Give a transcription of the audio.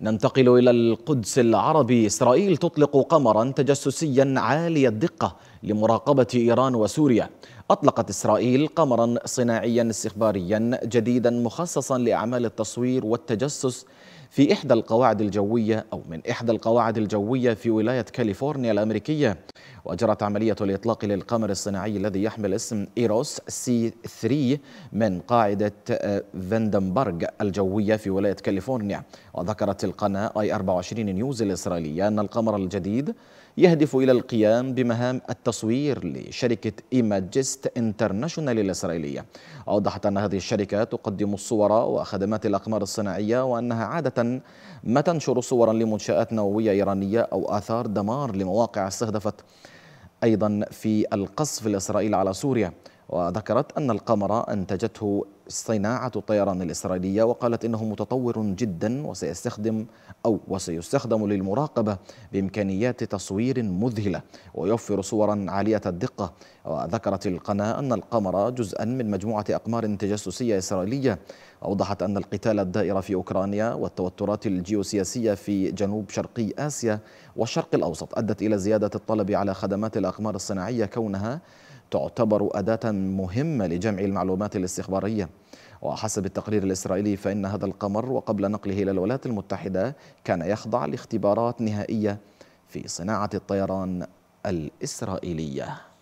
ننتقل إلى القدس العربي إسرائيل تطلق قمرا تجسسيا عالي الدقة لمراقبة إيران وسوريا أطلقت إسرائيل قمرا صناعيا استخباريا جديدا مخصصا لأعمال التصوير والتجسس في إحدى القواعد الجوية أو من إحدى القواعد الجوية في ولاية كاليفورنيا الأمريكية وأجرت عملية الإطلاق للقمر الصناعي الذي يحمل اسم إيروس سي 3 من قاعدة آه، فندنبرغ الجوية في ولاية كاليفورنيا وذكرت القناة أي 24 نيوز الإسرائيلية أن القمر الجديد يهدف إلى القيام بمهام التصوير لشركة إيماجست انترناشونال الإسرائيلية أوضحت أن هذه الشركة تقدم الصور وخدمات الأقمار الصناعية وأنها عادة ما تنشر صورا لمنشآت نووية إيرانية أو آثار دمار لمواقع استهدفت أيضا في القصف الإسرائيلي على سوريا وذكرت أن القمر أنتجته صناعة الطيران الإسرائيلية وقالت إنه متطور جدا وسيستخدم أو وسيستخدم للمراقبة بإمكانيات تصوير مذهلة ويوفر صورا عالية الدقة وذكرت القناة أن القمر جزءا من مجموعة أقمار تجسسية إسرائيلية أوضحت أن القتال الدائر في أوكرانيا والتوترات الجيوسياسية في جنوب شرقي آسيا والشرق الأوسط أدت إلى زيادة الطلب على خدمات الأقمار الصناعية كونها تعتبر أداة مهمة لجمع المعلومات الاستخبارية وحسب التقرير الإسرائيلي فإن هذا القمر وقبل نقله إلى الولايات المتحدة كان يخضع لاختبارات نهائية في صناعة الطيران الإسرائيلية